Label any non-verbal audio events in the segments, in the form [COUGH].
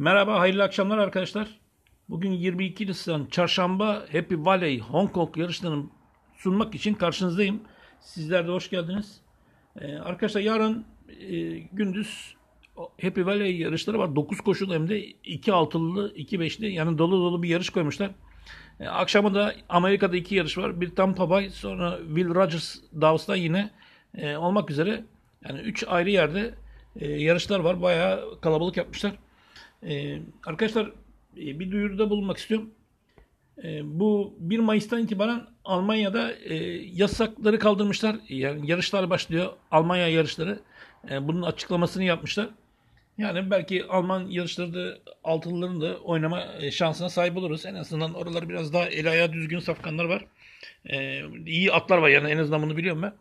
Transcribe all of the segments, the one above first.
Merhaba, hayırlı akşamlar arkadaşlar. Bugün 22 Nisan Çarşamba Happy Valley Hong Kong yarışlarını sunmak için karşınızdayım. Sizler de hoş geldiniz. Ee, arkadaşlar yarın e, gündüz Happy Valley yarışları var. 9 koşulu hem de 2 altılı, 2 beşli yani dolu dolu bir yarış koymuşlar. Ee, akşama da Amerika'da 2 yarış var. Bir Tampa Bay sonra Will Rogers Davos'ta yine e, olmak üzere yani 3 ayrı yerde e, yarışlar var. Bayağı kalabalık yapmışlar. Ee, arkadaşlar e, bir duyuruda bulunmak istiyorum. E, bu 1 Mayıs'tan itibaren Almanya'da e, yasakları kaldırmışlar. Yani yarışlar başlıyor. Almanya yarışları. E, bunun açıklamasını yapmışlar. Yani belki Alman yarışları da altılıların da oynama e, şansına sahip oluruz. En azından oralar biraz daha el ayağı düzgün safkanlar var. E, iyi atlar var yani en azından bunu biliyorum ben.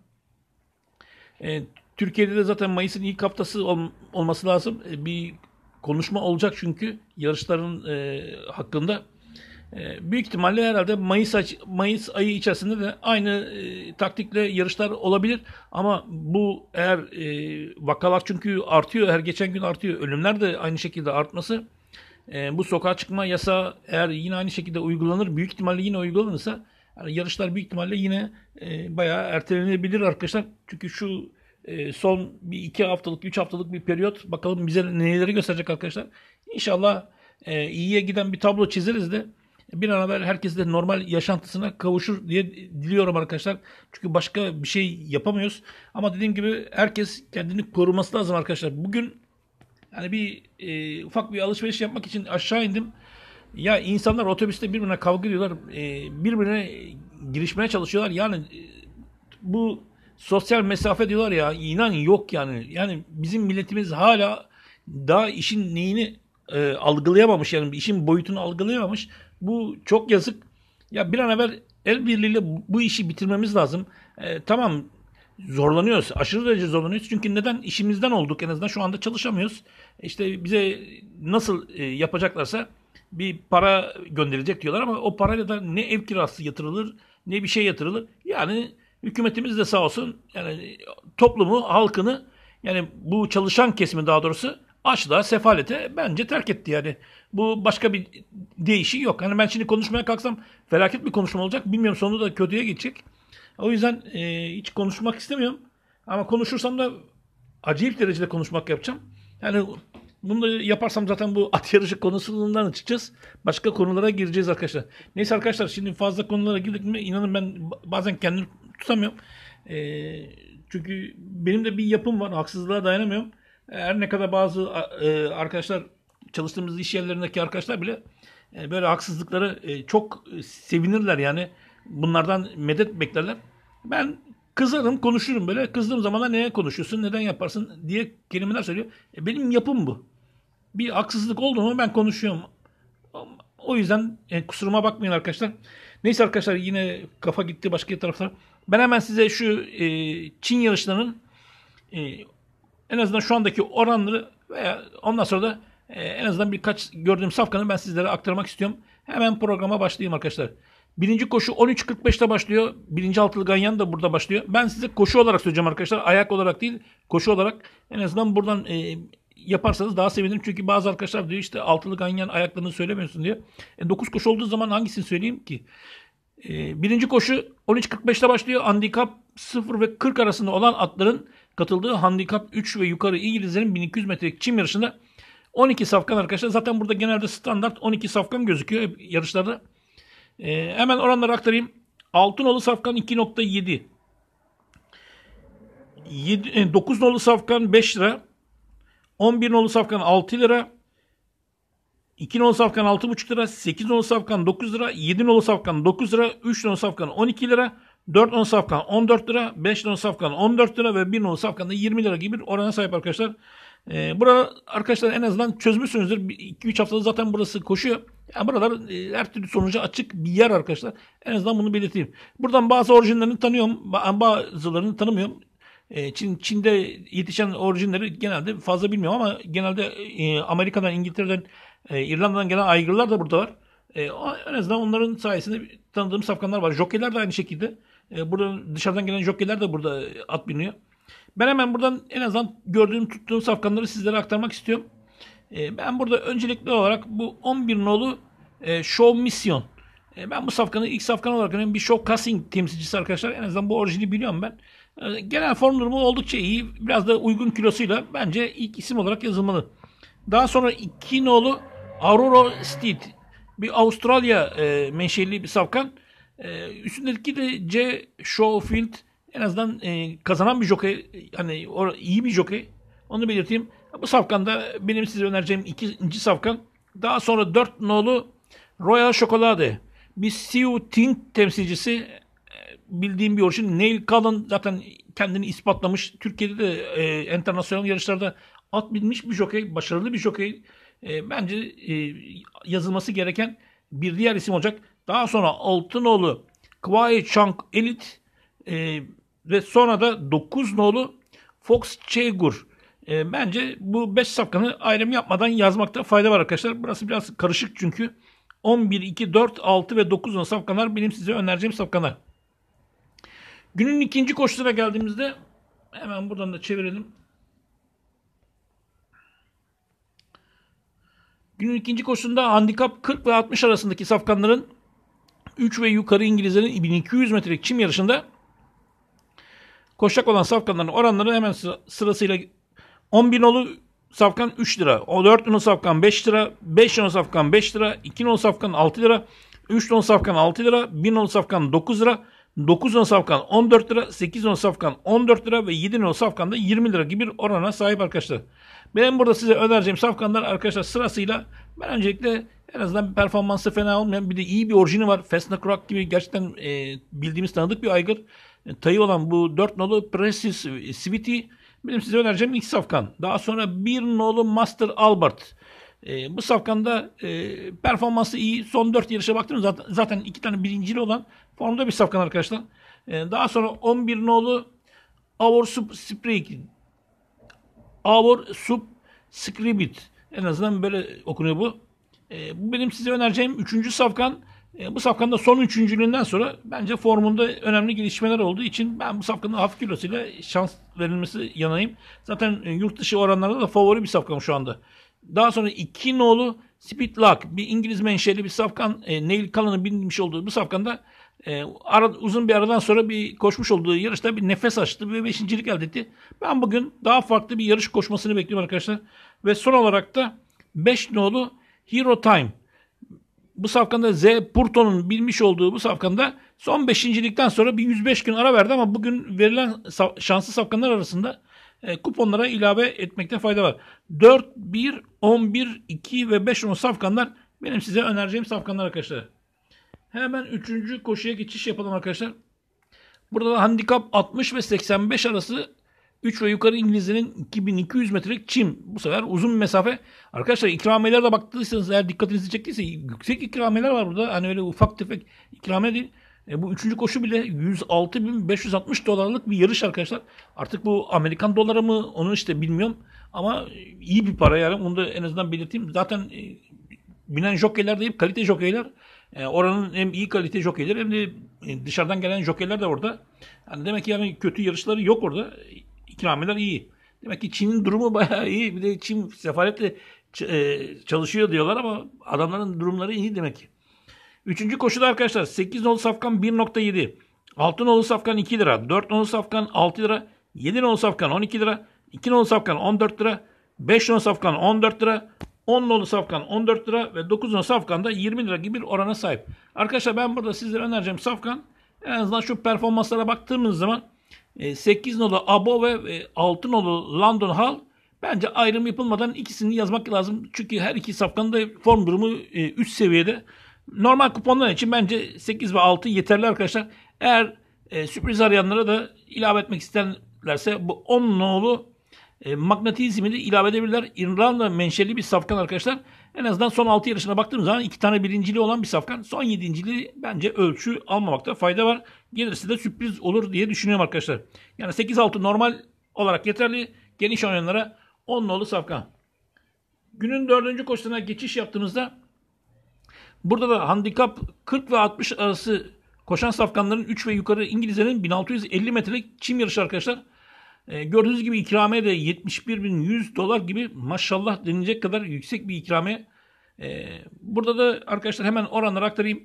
E, Türkiye'de de zaten Mayıs'ın ilk haftası ol, olması lazım. E, bir konuşma olacak çünkü yarışların e, hakkında. E, büyük ihtimalle herhalde Mayıs, aç, Mayıs ayı içerisinde de aynı e, taktikle yarışlar olabilir. Ama bu eğer e, vakalar çünkü artıyor, her geçen gün artıyor. Ölümler de aynı şekilde artması. E, bu sokağa çıkma yasa eğer yine aynı şekilde uygulanır, büyük ihtimalle yine uygulanırsa yani yarışlar büyük ihtimalle yine e, bayağı ertelenebilir arkadaşlar. Çünkü şu ee, son bir iki haftalık, üç haftalık bir periyot. Bakalım bize neleri gösterecek arkadaşlar. İnşallah e, iyiye giden bir tablo çizeriz de bir an evvel herkes de normal yaşantısına kavuşur diye diliyorum arkadaşlar. Çünkü başka bir şey yapamıyoruz. Ama dediğim gibi herkes kendini koruması lazım arkadaşlar. Bugün yani bir e, ufak bir alışveriş yapmak için aşağı indim. Ya insanlar otobüste birbirine kavga ediyorlar. E, birbirine girişmeye çalışıyorlar. Yani e, bu sosyal mesafe diyorlar ya inan yok yani. Yani bizim milletimiz hala daha işin neyini e, algılayamamış yani işin boyutunu algılayamamış. Bu çok yazık. Ya bir an evvel el birliğiyle bu işi bitirmemiz lazım. E, tamam zorlanıyoruz. Aşırı derece zorlanıyoruz. Çünkü neden? işimizden olduk en azından. Şu anda çalışamıyoruz. İşte bize nasıl e, yapacaklarsa bir para gönderecek diyorlar ama o parayla da ne ev kirası yatırılır ne bir şey yatırılır. Yani Hükümetimiz de sağ olsun yani toplumu, halkını yani bu çalışan kesimi daha doğrusu açlığa, sefalete bence terk etti yani. Bu başka bir değişik yok. Hani ben şimdi konuşmaya kalksam felaket bir konuşma olacak. Bilmiyorum sonu da kötüye gidecek. O yüzden e, hiç konuşmak istemiyorum. Ama konuşursam da acayip derecede konuşmak yapacağım. Yani bunu da yaparsam zaten bu at yarışı konusundan çıkacağız. Başka konulara gireceğiz arkadaşlar. Neyse arkadaşlar şimdi fazla konulara girdik mi inanın ben bazen kendim tutamıyorum. E, çünkü benim de bir yapım var. Haksızlığa dayanamıyorum. Her ne kadar bazı e, arkadaşlar çalıştığımız iş yerlerindeki arkadaşlar bile e, böyle haksızlıkları e, çok sevinirler yani. Bunlardan medet beklerler. Ben kızarım konuşurum böyle. Kızdığım zaman da neye konuşuyorsun, neden yaparsın diye kelimeler söylüyor. E, benim yapım bu. Bir haksızlık oldu mu ben konuşuyorum. O yüzden e, kusuruma bakmayın arkadaşlar. Neyse arkadaşlar yine kafa gitti başka taraflara. Ben hemen size şu e, Çin yarışlarının e, en azından şu andaki oranları veya ondan sonra da e, en azından birkaç gördüğüm safkanı ben sizlere aktarmak istiyorum. Hemen programa başlayayım arkadaşlar. Birinci koşu 13.45'te başlıyor. Birinci altılı ganyan da burada başlıyor. Ben size koşu olarak söyleyeceğim arkadaşlar. Ayak olarak değil koşu olarak. En azından buradan e, yaparsanız daha sevinirim. Çünkü bazı arkadaşlar diyor işte altılı ganyan ayaklarını söylemiyorsun diye. E, 9 koşu olduğu zaman hangisini söyleyeyim ki? Ee, birinci koşu 13.45'te başlıyor. Handikap 0 ve 40 arasında olan atların katıldığı handikap 3 ve yukarı İngilizlerin 1200 metrelik çim yarışında 12 safkan arkadaşlar. Zaten burada genelde standart 12 safkan gözüküyor yarışlarda. Ee, hemen oranları aktarayım. altınolu safkan 2.7. 9 nolu safkan 5 lira. 11 nolu safkan 6 lira. 2 nolu safkan 6,5 lira, 8 nolu safkan 9 lira, 7 nolu safkan 9 lira, 3 nolu safkan 12 lira, 4 nolu safkan 14 lira, 5 nolu safkan 14 lira ve 1 nolu safkan da 20 lira gibi bir orana sahip arkadaşlar. Ee, burada arkadaşlar en azından çözmüşsünüzdür. 2-3 haftada zaten burası koşuyor. Yani buralar e, her türlü sonuca açık bir yer arkadaşlar. En azından bunu belirteyim. Buradan bazı orijinlerini tanıyorum. Bazılarını tanımıyorum. E, Çin, Çin'de yetişen orijinleri genelde fazla bilmiyorum ama genelde e, Amerika'dan, İngiltere'den e, İrlanda'dan gelen aygırlar da burada var. E, en azından onların sayesinde tanıdığım safkanlar var. Jockeyler de aynı şekilde. E, burada dışarıdan gelen jockeyler de burada e, at biniyor. Ben hemen buradan en azından gördüğüm, tuttuğum safkanları sizlere aktarmak istiyorum. E, ben burada öncelikli olarak bu 11 nolu e, Show Mission. E, ben bu safkanı ilk safkan olarak önemli bir Show Casting temsilcisi arkadaşlar. En azından bu orijini biliyorum ben. E, genel form durumu oldukça iyi. Biraz da uygun kilosuyla bence ilk isim olarak yazılmalı. Daha sonra iki nolu Aurora Steed bir Avustralya e, menşeli bir safkan. E, üstündeki de C. Schofield en azından e, kazanan bir jockey yani or, iyi bir jockey. Onu belirteyim. Bu safkanda benim size önereceğim ikinci safkan. Daha sonra dört nolu Royal Chocolade, Bir Siu Tink temsilcisi e, bildiğim bir orçun. Neil Cullen zaten kendini ispatlamış. Türkiye'de de e, internasyonel yarışlarda At binmiş bir jokey, başarılı bir jokey. E, bence e, yazılması gereken bir diğer isim olacak. Daha sonra Altınoğlu, Kwai Chunk Elite e, ve sonra da 9 nolu Fox Chegur E, bence bu 5 sapkanı ayrım yapmadan yazmakta fayda var arkadaşlar. Burası biraz karışık çünkü. 11, 2, 4, 6 ve 9 nolu sapkanlar benim size önereceğim sapkanlar. Günün ikinci koşusuna geldiğimizde hemen buradan da çevirelim. Günün ikinci koşusunda handikap 40 ve 60 arasındaki safkanların 3 ve yukarı İngilizlerin 1200 metrelik çim yarışında koşacak olan safkanların oranları hemen sırasıyla 10 bin olu safkan 3 lira, 4 bin safkan 5 lira, 5 bin safkan 5 lira, 2 bin safkan 6 lira, 3 bin safkan 6 lira, 1000 bin safkan 9 lira, 9 10 safkan 14 lira, 8 10 safkan 14 lira ve 7 10 safkan da 20 lira gibi bir orana sahip arkadaşlar. Benim burada size önereceğim safkanlar arkadaşlar sırasıyla ben öncelikle en azından performansı fena olmayan bir de iyi bir orijini var. Fesna Krak gibi gerçekten e, bildiğimiz tanıdık bir aygır. E, tayı olan bu 4 nolu Precis Sweetie benim size önereceğim ilk safkan. Daha sonra 1 nolu Master Albert. E, bu safkanda e, performansı iyi. Son 4 yarışa baktığımız zaten, zaten iki tane birincili olan formda bir safkan arkadaşlar. E, daha sonra 11 nolu Our Spring Avor sub scribit. En azından böyle okunuyor bu. E, bu benim size önereceğim üçüncü safkan. E, bu safkanda son üçüncülüğünden sonra bence formunda önemli gelişmeler olduğu için ben bu safkanın hafif ile şans verilmesi yanayım. Zaten e, yurt dışı oranlarda da favori bir safkan şu anda. Daha sonra iki nolu Spitlock bir İngiliz menşeli bir safkan e, Neil Kala'nın binmiş olduğu bu safkanda e, ara, uzun bir aradan sonra bir koşmuş olduğu yarışta bir nefes açtı ve beşincilik elde etti. Ben bugün daha farklı bir yarış koşmasını bekliyorum arkadaşlar. Ve son olarak da 5 nolu Hero Time. Bu safkanda Z Purto'nun bilmiş olduğu bu safkanda son beşincilikten sonra bir 105 gün ara verdi ama bugün verilen şanslı safkanlar arasında e, kuponlara ilave etmekte fayda var. 4, 1, 11, 2 ve 5 10 safkanlar benim size önereceğim safkanlar arkadaşlar. Hemen üçüncü koşuya geçiş yapalım arkadaşlar. Burada da handikap 60 ve 85 arası 3 ve yukarı İngilizlerin 2200 metrelik çim. Bu sefer uzun mesafe. Arkadaşlar ikramiyeler de baktıysanız eğer dikkatinizi çektiyse yüksek ikramiyeler var burada. Hani öyle ufak tefek ikramiye değil. E, bu üçüncü koşu bile 106.560 dolarlık bir yarış arkadaşlar. Artık bu Amerikan doları mı onu işte bilmiyorum. Ama iyi bir para yani onu da en azından belirteyim. Zaten e, binen jokeyler deyip kalite jokeyler. E, oranın hem iyi kalite jokeyleri hem de e, dışarıdan gelen jokeyler de orada. Yani demek ki yani kötü yarışları yok orada. İkramiler iyi. Demek ki Çin'in durumu [LAUGHS] bayağı iyi. Bir de Çin sefaletle e, çalışıyor diyorlar ama adamların durumları iyi demek ki. Üçüncü koşuda arkadaşlar 8 nolu safkan 1.7. 6 nolu safkan 2 lira. 4 nolu safkan 6 lira. 7 nolu safkan 12 lira. 2 nolu safkan 14 lira. 5 nolu safkan 14 lira. 10 nolu safkan 14 lira ve 9 nolu safkan da 20 lira gibi bir orana sahip. Arkadaşlar ben burada sizlere önereceğim safkan en azından şu performanslara baktığımız zaman 8 e, nolu Abo ve 6 e, nolu London Hall bence ayrım yapılmadan ikisini yazmak lazım. Çünkü her iki safkanın da form durumu e, üst seviyede. Normal kuponlar için bence 8 ve 6 yeterli arkadaşlar. Eğer sürpriz arayanlara da ilave etmek isterlerse bu 10 nolu e, magnetizmi de ilave edebilirler. İrlanda menşeli bir safkan arkadaşlar. En azından son 6 yarışına baktığımız zaman 2 tane birincili olan bir safkan. Son 7.li bence ölçü almamakta fayda var. Gelirse de sürpriz olur diye düşünüyorum arkadaşlar. Yani 8-6 normal olarak yeterli. Geniş oynayanlara 10 nolu safkan. Günün dördüncü koşusuna geçiş yaptığımızda burada da handikap 40 ve 60 arası koşan safkanların 3 ve yukarı İngilizlerin 1650 metrelik çim yarışı arkadaşlar. E, gördüğünüz gibi ikramiye de 71.100 dolar gibi maşallah denilecek kadar yüksek bir ikramiye. E, burada da arkadaşlar hemen oranları aktarayım.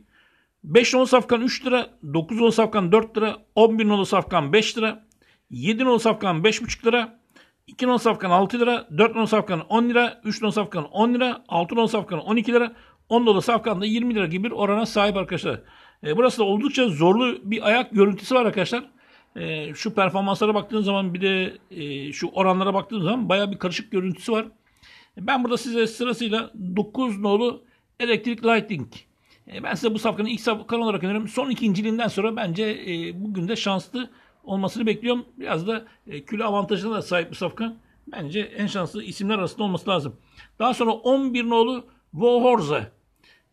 5 nolu safkan 3 lira, 9 nolu safkan 4 lira, 11 nolu safkan 5 lira, 7 nolu safkan 5,5 lira, 2 nolu safkan 6 lira, 4 nolu safkan 10 lira, 3 nolu safkan 10 lira, 6 nolu safkan 12 lira, 10 nolu safkan da 20 lira gibi bir orana sahip arkadaşlar. E, burası da oldukça zorlu bir ayak görüntüsü var arkadaşlar e, şu performanslara baktığın zaman bir de e, şu oranlara baktığın zaman baya bir karışık görüntüsü var. Ben burada size sırasıyla 9 nolu elektrik Lighting. E, ben size bu safkanı ilk safkan olarak öneririm. Son ikinciliğinden sonra bence e, bugün de şanslı olmasını bekliyorum. Biraz da e, küle avantajına da sahip bu safkan. Bence en şanslı isimler arasında olması lazım. Daha sonra 11 nolu Vohorza.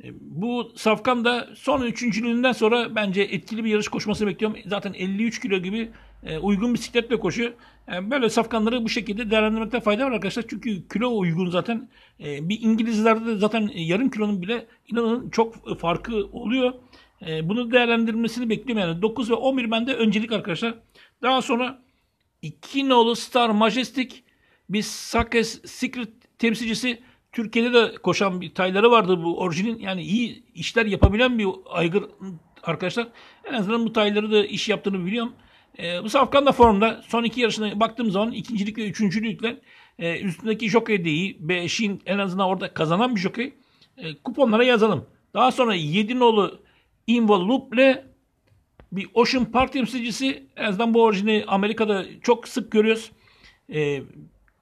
E, bu Safkan da son üçüncülüğünden sonra bence etkili bir yarış koşması bekliyorum. Zaten 53 kilo gibi e, uygun bisikletle koşu e, böyle safkanları bu şekilde değerlendirmekte fayda var arkadaşlar. Çünkü kilo uygun zaten. Bir İngilizlerde zaten yarım kilonun bile inanın çok farkı oluyor. Bunu değerlendirmesini bekliyorum yani. 9 ve 11 bende öncelik arkadaşlar. Daha sonra 2 nolu Star Majestic, bir Sakes Secret temsilcisi Türkiye'de de koşan bir tayları vardı bu orijinin yani iyi işler yapabilen bir aygır arkadaşlar. En azından bu tayları da iş yaptığını biliyorum. E, bu Safkan da formda. Son iki yarışına baktığım zaman ikincilik ve üçüncülükler e, üstündeki jokey de iyi. Beşin en azından orada kazanan bir jokey. E, kuponlara yazalım. Daha sonra Yedinoğlu Involuple bir Ocean Park temsilcisi. En azından bu orijini Amerika'da çok sık görüyoruz. E,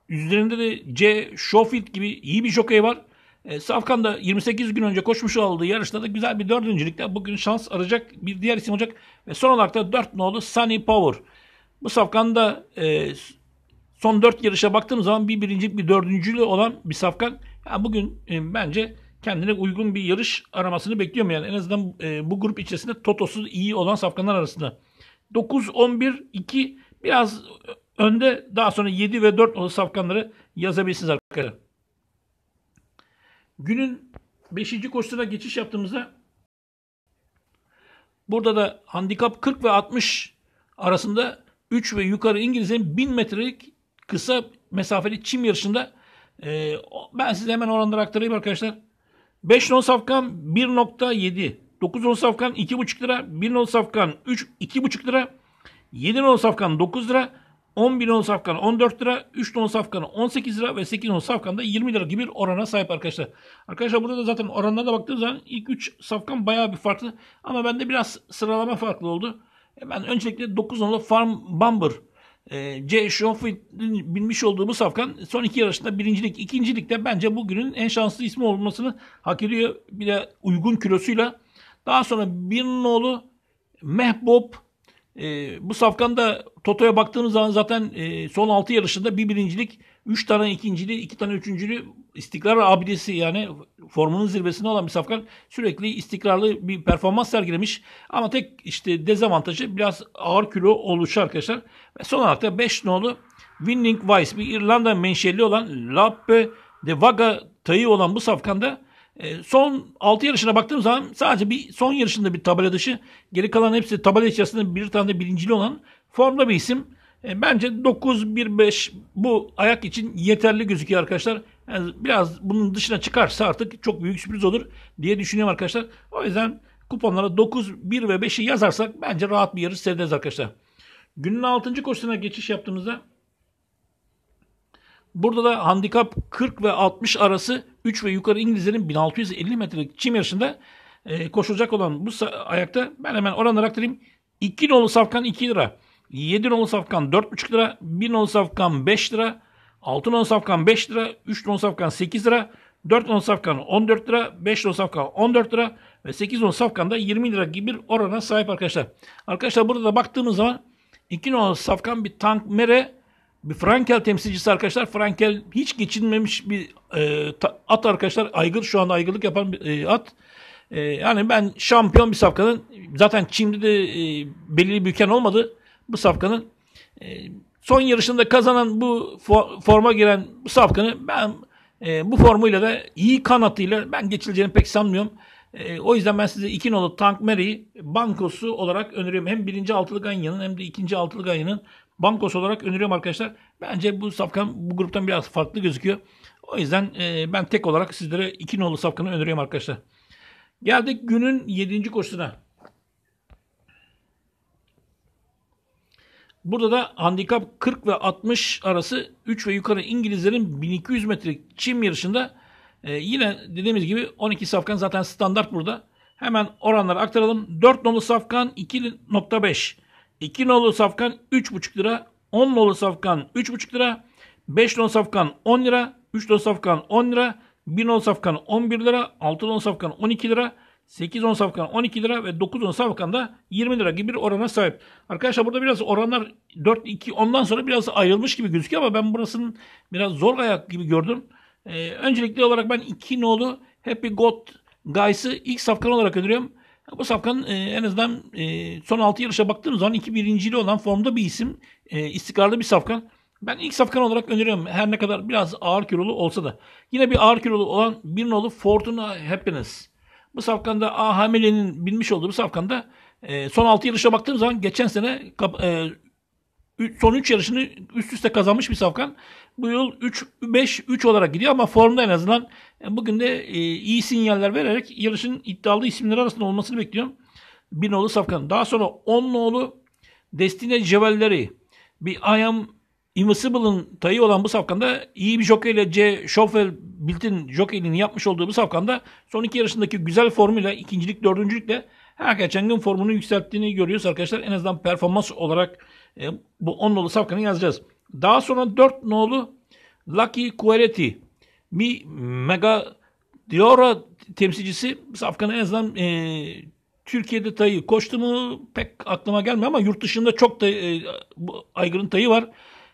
Üzerinde de C. Schofield gibi iyi bir jokey var. E, Safkan da 28 gün önce koşmuş olduğu yarışta da güzel bir dördüncülükte bugün şans arayacak bir diğer isim olacak. Ve son olarak da 4 nolu Sunny Power. Bu Safkan da e, son 4 yarışa baktığım zaman bir birinci bir dördüncülü olan bir Safkan. Yani bugün e, bence kendine uygun bir yarış aramasını bekliyorum yani. En azından e, bu grup içerisinde totosuz iyi olan safkanlar arasında. 9, 11, 2 biraz Önde daha sonra 7 ve 4 olan safkanları yazabilirsiniz arkadaşlar. Günün 5. koşusuna geçiş yaptığımızda burada da handikap 40 ve 60 arasında 3 ve yukarı İngiliz'in 1000 metrelik kısa mesafeli çim yarışında e, ben size hemen oranları aktarayım arkadaşlar. 5 non safkan 1.7 9 non safkan 2.5 lira 1 non safkan 3 2.5 lira 7 non safkan 9 lira 11 ons safkan, 14 lira, 3 ons safkanı 18 lira ve 8 ons safkan da 20 lira gibi bir orana sahip arkadaşlar. Arkadaşlar burada da zaten oranlara da baktığınız zaman ilk 3 safkan bayağı bir farklı. Ama bende biraz sıralama farklı oldu. E, ben öncelikle 9 onlu Farm Bumper, e, C. Schoenfeld'in binmiş olduğu bu safkan son iki yarışında birincilik, ikincilik de bence bugünün en şanslı ismi olmasını hak ediyor. Bir de uygun kilosuyla. Daha sonra bir nolu Mehbob. E, bu safkanda Toto'ya baktığımız zaman zaten e, son 6 yarışında bir birincilik, 3 tane ikincili, 2 iki tane üçüncülü istikrar abidesi yani formunun zirvesinde olan bir safkan sürekli istikrarlı bir performans sergilemiş. Ama tek işte dezavantajı biraz ağır kilo oluşu arkadaşlar. Ve son olarak da 5 nolu Winning Vice bir İrlanda menşeli olan Lappe de Vaga tayı olan bu safkanda e, son 6 yarışına baktığım zaman sadece bir son yarışında bir tabela dışı. Geri kalan hepsi tabela içerisinde bir tane de birincili olan formda bir isim. E, bence 9-1-5 bu ayak için yeterli gözüküyor arkadaşlar. Yani biraz bunun dışına çıkarsa artık çok büyük sürpriz olur diye düşünüyorum arkadaşlar. O yüzden kuponlara 9, 1 ve 5'i yazarsak bence rahat bir yarış seyrederiz arkadaşlar. Günün 6. koşusuna geçiş yaptığımızda Burada da handikap 40 ve 60 arası 3 ve yukarı İngilizlerin 1650 metrelik çim yarışında e, koşulacak olan bu ayakta ben hemen oranları aktarayım. 2 nolu safkan 2 lira. 7 nolu safkan 4,5 lira. 1 nolu safkan 5 lira. 6 nolu safkan 5 lira. 3 nolu safkan 8 lira. 4 on safkan 14 lira, 5 on safkan 14 lira ve 8 on safkan da 20 lira gibi bir orana sahip arkadaşlar. Arkadaşlar burada da baktığımız zaman 2 on safkan bir tank mere bir Frankel temsilcisi arkadaşlar. Frankel hiç geçinmemiş bir e, at arkadaşlar. Aygır şu anda aygırlık yapan bir e, at. E, yani ben şampiyon bir safkanın zaten Çin'de de e, belirli bir ülken olmadı bu safkanın. E, son yarışında kazanan bu forma giren bu safkanı ben e, bu formuyla da iyi kanatıyla ben geçileceğini pek sanmıyorum. E, o yüzden ben size 2 nolu Tank Mary'i bankosu olarak öneriyorum. Hem birinci altılı ganyanın hem de ikinci altılı ganyanın Bankos olarak öneriyorum arkadaşlar. Bence bu safkan bu gruptan biraz farklı gözüküyor. O yüzden e, ben tek olarak sizlere 2 nolu safkanı öneriyorum arkadaşlar. Geldik günün 7. koşusuna. Burada da handikap 40 ve 60 arası 3 ve yukarı İngilizlerin 1200 metrelik çim yarışında e, yine dediğimiz gibi 12 safkan zaten standart burada. Hemen oranları aktaralım. 4 nolu safkan 2.5. 2 nolu safkan 3,5 lira. 10 nolu safkan 3,5 lira. 5 nolu safkan 10 lira. 3 nolu safkan 10 lira. 1 nolu safkan 11 lira. 6 nolu safkan 12 lira. 8 10 safkan 12 lira ve 9 10 safkan da 20 lira gibi bir orana sahip. Arkadaşlar burada biraz oranlar 4 2 ondan sonra biraz ayrılmış gibi gözüküyor ama ben burasının biraz zor ayak gibi gördüm. Ee, öncelikli olarak ben 2 nolu Happy God Guys'ı ilk safkan olarak öneriyorum. Bu Safkan'ın e, en azından e, son 6 yarışa baktığım zaman 2 birincili olan formda bir isim. E, istikrarlı bir Safkan. Ben ilk Safkan olarak öneriyorum. Her ne kadar biraz ağır kilolu olsa da. Yine bir ağır kilolu olan bir nolu Fortuna Happiness. Bu Safkan'da A. Hamile'nin binmiş olduğu bu Safkan'da e, son 6 yarışa baktığım zaman geçen sene son 3 yarışını üst üste kazanmış bir Safkan bu yıl 3-5-3 olarak gidiyor ama formda en azından e, bugün de e, iyi sinyaller vererek yarışın iddialı isimleri arasında olmasını bekliyorum. Bir nolu Safkan. Daha sonra 10 nolu Destine Cevelleri. Bir I Am Invisible'ın tayı olan bu safkanda iyi bir jockey ile C. Schoffel Bilt'in jokeyliğini yapmış olduğu bu safkanda son iki yarışındaki güzel formuyla ikincilik dördüncülükle her geçen gün formunu yükselttiğini görüyoruz arkadaşlar. En azından performans olarak e, bu 10 nolu safkanı yazacağız. Daha sonra dört nolu Lucky Kuereti Mi Mega Diora temsilcisi Safkan'ın en azından e, Türkiye'de tayı koştu mu pek aklıma gelmiyor ama yurt dışında çok da e, bu aygırın tayı var.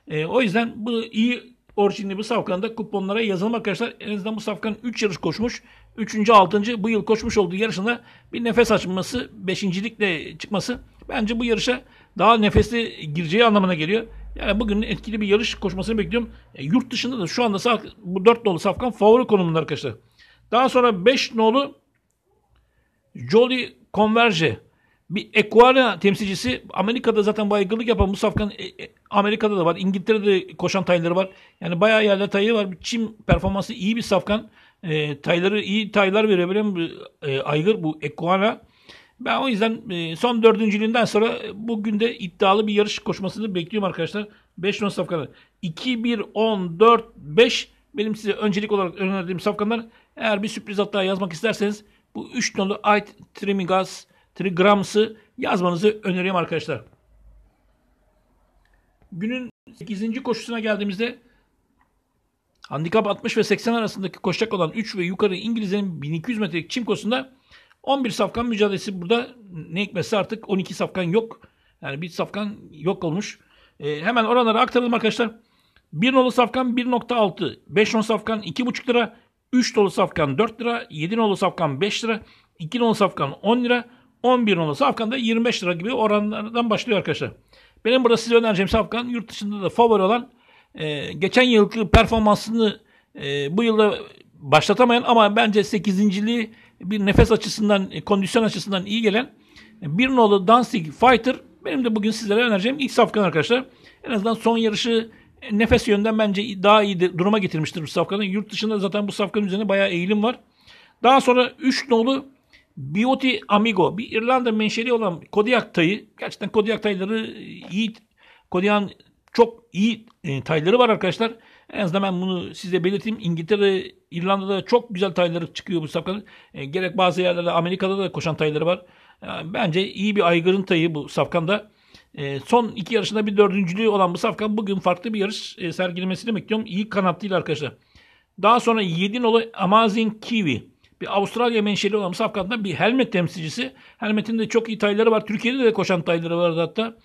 E, o yüzden bu iyi orijinli bu safkanda kuponlara yazalım arkadaşlar. En azından bu safkan 3 yarış koşmuş. 3. 6. bu yıl koşmuş olduğu yarışında bir nefes açması, 5.likle çıkması bence bu yarışa daha nefesli gireceği anlamına geliyor. Yani bugün etkili bir yarış koşmasını bekliyorum. E, yurt dışında da şu anda saf, bu 4 nolu Safkan favori konumunda arkadaşlar. Daha sonra 5 nolu Jolly Converge. Bir Equaria temsilcisi. Amerika'da zaten baygınlık yapan bu Safkan e, e, Amerika'da da var. İngiltere'de koşan tayları var. Yani bayağı yerli tayı var. Çin performansı iyi bir Safkan. E, tayları iyi taylar verebilen bir e, aygır bu Equaria. Ben o yüzden e, son dördüncülüğünden sonra e, bugün de iddialı bir yarış koşmasını bekliyorum arkadaşlar. 5 non safkanı. 2, 1, 10, 4, 5 benim size öncelik olarak önerdiğim safkanlar. Eğer bir sürpriz hatta yazmak isterseniz bu 3 nolu Ait Trimigas Trigrams'ı yazmanızı öneriyorum arkadaşlar. Günün 8. koşusuna geldiğimizde handikap 60 ve 80 arasındaki koşacak olan 3 ve yukarı İngilizlerin 1200 metrelik çim koşusunda 11 safkan mücadelesi burada ne hikmetse artık 12 safkan yok. Yani bir safkan yok olmuş. E, hemen oralara aktaralım arkadaşlar. 1 nolu safkan 1.6, 5 nolu safkan 2.5 lira, 3 dolu safkan 4 lira, 7 nolu safkan 5 lira, 2 nolu safkan 10 lira, 11 nolu safkan da 25 lira gibi oranlardan başlıyor arkadaşlar. Benim burada size önereceğim safkan yurt dışında da favori olan e, geçen yılki performansını e, bu yılda başlatamayan ama bence 8.liği bir nefes açısından, e, kondisyon açısından iyi gelen e, bir nolu Danzig Fighter benim de bugün sizlere önereceğim ilk safkan arkadaşlar. En azından son yarışı e, nefes yönden bence daha iyi duruma getirmiştir bu safkanın. Yurt dışında zaten bu safkanın üzerine bayağı eğilim var. Daha sonra 3 nolu Beauty Amigo. Bir İrlanda menşeli olan Kodiak tayı. Gerçekten Kodiak tayları iyi. Kodiak'ın çok iyi tayları var arkadaşlar. En azından ben bunu size belirteyim. İngiltere, İrlanda'da çok güzel tayları çıkıyor bu safkanın. E, gerek bazı yerlerde Amerika'da da koşan tayları var. Yani e, bence iyi bir aygırın tayı bu safkanda. E, son iki yarışında bir dördüncülüğü olan bu safkan bugün farklı bir yarış e, sergilemesini bekliyorum. İyi kanatlıyla arkadaşlar. Daha sonra 7 nolu Amazing Kiwi. Bir Avustralya menşeli olan bu safkandan bir helmet temsilcisi. Helmetin de çok iyi tayları var. Türkiye'de de koşan tayları var hatta.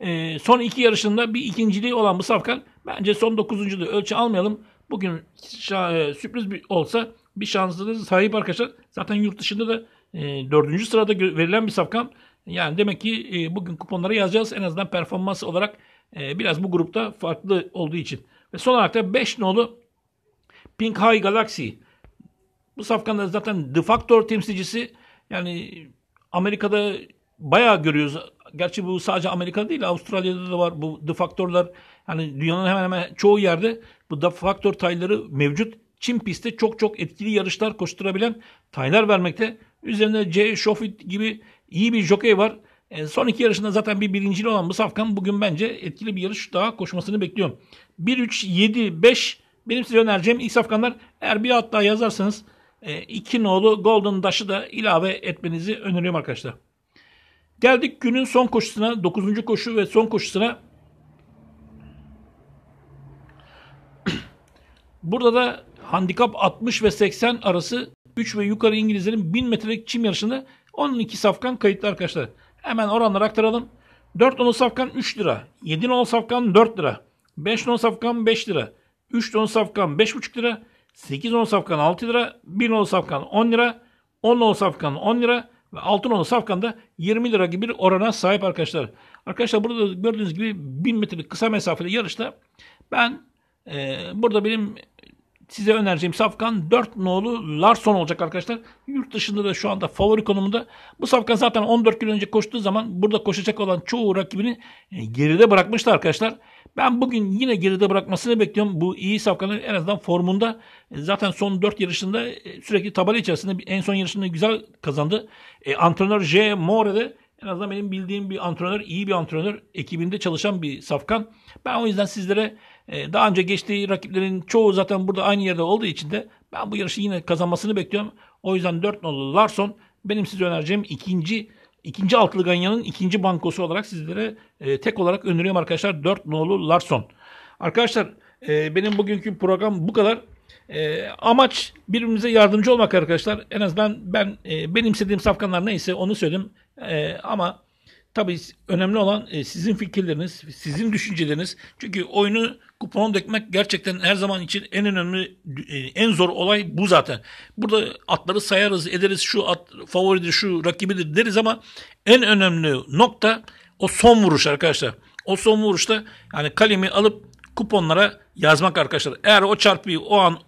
Ee, son iki yarışında bir ikinciliği olan bu Musafkar bence son dokuzuncu da ölçü almayalım. Bugün e, sürpriz bir olsa bir şansına sahip arkadaşlar. Zaten yurt dışında da e, dördüncü sırada verilen bir Safkan. Yani demek ki e, bugün kuponlara yazacağız. En azından performans olarak biraz bu grupta farklı olduğu için. Ve son olarak da 5 nolu Pink High Galaxy. Bu safkanda zaten The Factor temsilcisi. Yani Amerika'da bayağı görüyoruz gerçi bu sadece Amerika değil Avustralya'da da var bu defaktörler hani dünyanın hemen hemen çoğu yerde bu defaktör tayları mevcut. Çin pistte çok çok etkili yarışlar koşturabilen taylar vermekte. Üzerinde C. Şofit gibi iyi bir jokey var. E, son iki yarışında zaten bir birincili olan bu Safkan bugün bence etkili bir yarış daha koşmasını bekliyorum. 1-3-7-5 benim size önereceğim ilk Safkanlar. Eğer bir at daha yazarsanız e, iki nolu Golden Dash'ı da ilave etmenizi öneriyorum arkadaşlar. Geldik günün son koşusuna, 9. koşu ve son koşusuna. [CLEARS THROAT] Burada da handikap 60 ve 80 arası 3 ve yukarı İngilizlerin 1000 metrelik çim yarışında 12 safkan kayıtlı arkadaşlar. Hemen oranları aktaralım. 4 nolu safkan 3 lira. 7 nolu safkan 4 lira. 5 nolu safkan 5 lira. 3 nolu safkan 5,5 lira. 8 nolu safkan 6 lira. 1 nolu safkan 10 lira. 10 nolu safkan 10 lira. Altınoluk Safkan'da 20 lira gibi bir orana sahip arkadaşlar. Arkadaşlar burada gördüğünüz gibi 1000 metrelik kısa mesafeli yarışta ben e, burada benim Size önereceğim safkan 4 nolu Larson olacak arkadaşlar. Yurt dışında da şu anda favori konumunda. Bu safkan zaten 14 gün önce koştuğu zaman burada koşacak olan çoğu rakibini e, geride bırakmıştı arkadaşlar. Ben bugün yine geride bırakmasını bekliyorum. Bu iyi safkanın en azından formunda. E, zaten son 4 yarışında e, sürekli tabela içerisinde en son yarışında güzel kazandı. E, antrenör J. de en azından benim bildiğim bir antrenör, iyi bir antrenör, ekibinde çalışan bir safkan. Ben o yüzden sizlere e, daha önce geçtiği rakiplerin çoğu zaten burada aynı yerde olduğu için de ben bu yarışı yine kazanmasını bekliyorum. O yüzden 4 nolu Larson benim size önereceğim ikinci ikinci altlı Ganya'nın ikinci bankosu olarak sizlere e, tek olarak öneriyorum arkadaşlar 4 nolu Larson. Arkadaşlar e, benim bugünkü program bu kadar. E, amaç birbirimize yardımcı olmak arkadaşlar. En azından ben e, benimsediğim safkanlar neyse onu söyledim. E, ama Tabii önemli olan e, sizin fikirleriniz, sizin düşünceleriniz. Çünkü oyunu kupona dökmek gerçekten her zaman için en önemli, e, en zor olay bu zaten. Burada atları sayarız, ederiz şu at favoridir, şu rakibidir deriz ama en önemli nokta o son vuruş arkadaşlar. O son vuruşta yani kalemi alıp kuponlara yazmak arkadaşlar. Eğer o çarpıyı o an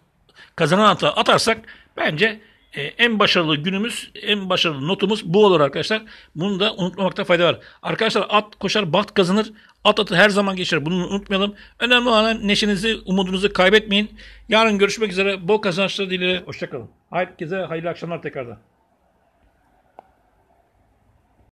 kazanan ata atarsak bence e, en başarılı günümüz, en başarılı notumuz bu olur arkadaşlar. Bunu da unutmamakta fayda var. Arkadaşlar at koşar, bat kazanır. At atı her zaman geçer. Bunu unutmayalım. Önemli olan neşenizi, umudunuzu kaybetmeyin. Yarın görüşmek üzere. Bol kazançlar dileğiyle. Hoşçakalın. Herkese hayırlı akşamlar tekrardan.